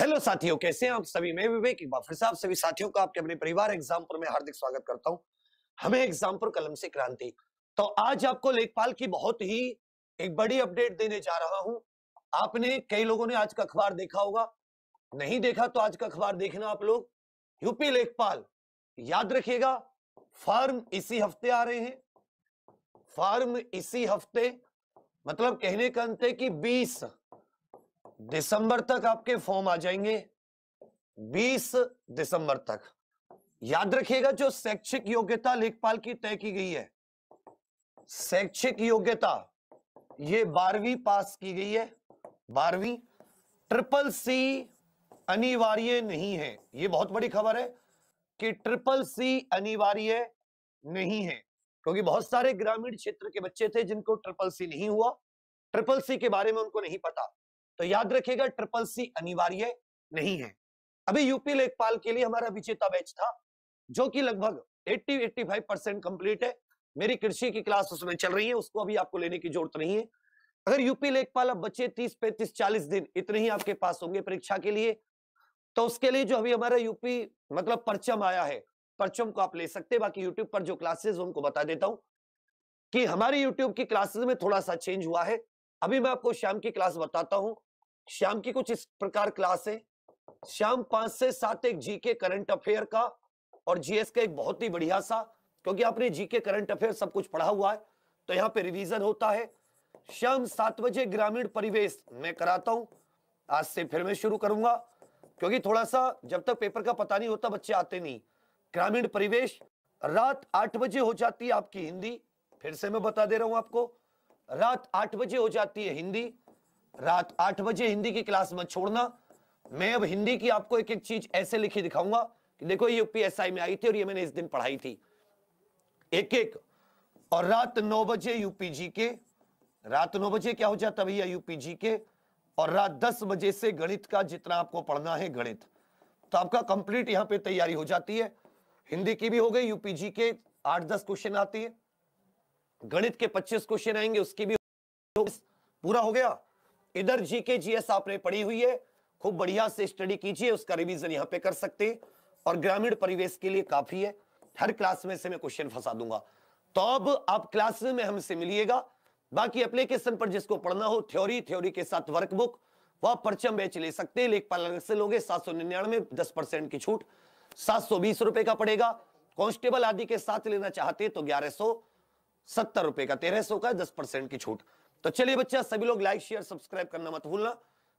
hello साथियों कैसे हैं आप सभी मैं विवेक एक बार फिर से आप सभी साथियों का आपके अपने परिवार एग्जामपुर में हार्दिक स्वागत करता हूं हमें एग्जामपुर कलम से क्रांति तो आज आपको लेखपाल की बहुत ही एक बड़ी अपडेट देने जा रहा हूं आपने कई लोगों ने आज का अखबार देखा होगा नहीं देखा तो आज का अखबार देखना आप लोग यूपी लेखपाल याद रखिएगा फार्म इसी हफ्ते आ रहे हैं फार्म इसी हफ्ते मतलब कहने का अंत है कि बीस दिसंबर तक आपके फॉर्म आ जाएंगे 20 दिसंबर तक याद रखिएगा जो शैक्षिक योग्यता लेखपाल की तय की गई है शैक्षिक योग्यता ये बारहवीं पास की गई है बारहवीं ट्रिपल सी अनिवार्य नहीं है ये बहुत बड़ी खबर है कि ट्रिपल सी अनिवार्य नहीं है क्योंकि बहुत सारे ग्रामीण क्षेत्र के बच्चे थे जिनको ट्रिपल सी नहीं हुआ ट्रिपल सी के बारे में उनको नहीं पता तो याद रखिएगा ट्रिपल सी अनिवार्य नहीं है अभी यूपी लेखपाल के लिए हमारा विजेता बैच था जो कि लगभग 80-85 परसेंट कंप्लीट है मेरी कृषि की क्लास उसमें चल रही है उसको अभी आपको लेने की जरूरत नहीं है अगर यूपी लेखपाल अब बचे 30 पैंतीस 40 दिन इतने ही आपके पास होंगे परीक्षा के लिए तो उसके लिए जो अभी हमारा यूपी मतलब परचम आया है परचम को आप ले सकते हैं बाकी यूट्यूब पर जो क्लासेज उनको बता देता हूँ कि हमारी यूट्यूब की क्लासेस में थोड़ा सा चेंज हुआ है अभी मैं आपको शाम की क्लास बताता हूँ शाम की कुछ इस प्रकार क्लास है शाम पांच से सात एक जीके करंट अफेयर का और जीएस का एक बहुत ही बढ़िया सा क्योंकि आपने जीके करंट अफेयर सब कुछ पढ़ा हुआ है तो यहाँ पे रिवीजन होता है शाम सात बजे ग्रामीण परिवेश मैं कराता हूं आज से फिर मैं शुरू करूंगा क्योंकि थोड़ा सा जब तक पेपर का पता नहीं होता बच्चे आते नहीं ग्रामीण परिवेश रात आठ बजे हो जाती है आपकी हिंदी फिर से मैं बता दे रहा हूं आपको रात आठ बजे हो जाती है हिंदी रात आठ बजे हिंदी की क्लास मत छोड़ना मैं अब हिंदी की आपको एक एक चीज ऐसे लिखी दिखाऊंगा कि देखो ये यूपीएसआई में आई थी और ये मैंने इस दिन पढ़ाई थी एक एक और रात नौ बजे यूपीजी के रात नौ बजे क्या हो जाता भैया यूपीजी के और रात दस बजे से गणित का जितना आपको पढ़ना है गणित तो आपका कंप्लीट यहाँ पे तैयारी हो जाती है हिंदी की भी हो गई यूपीजी के आठ दस क्वेश्चन आती है गणित के पच्चीस क्वेश्चन आएंगे उसकी भी पूरा हो गया इधर जीके जीएस आपने पढ़ी हुई है खूब बढ़िया से स्टडी कीजिए उसका रिवीजन यहाँ पे कर सकते हैं और ग्रामीण परिवेश के लिए काफी है हर क्लास में से मैं क्वेश्चन फंसा दूंगा तो अब आप क्लास में हमसे मिलिएगा बाकी एप्लीकेशन पर जिसको पढ़ना हो थ्योरी थ्योरी के साथ वर्कबुक वह परचम बेच ले सकते हैं लेखपाल अलग से लोगे सात सौ निन्यानवे दस परसेंट की छूट सात सौ बीस रुपए का पड़ेगा कांस्टेबल आदि के साथ लेना चाहते तो ग्यारह सौ सत्तर रुपए का तेरह सौ का दस परसेंट की छूट तो चलिए बच्चा सभी लोग लाइक शेयर सब्सक्राइब करना मत भूलना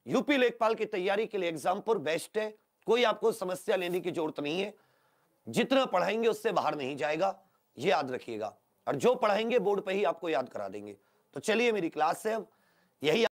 यूपी लेखपाल की तैयारी के लिए एग्जामपुर बेस्ट है कोई आपको समस्या लेने की जरूरत नहीं है जितना पढ़ाएंगे उससे बाहर नहीं जाएगा ये याद रखिएगा और जो पढ़ाएंगे बोर्ड पर ही आपको याद करा देंगे तो चलिए मेरी क्लास से अब यही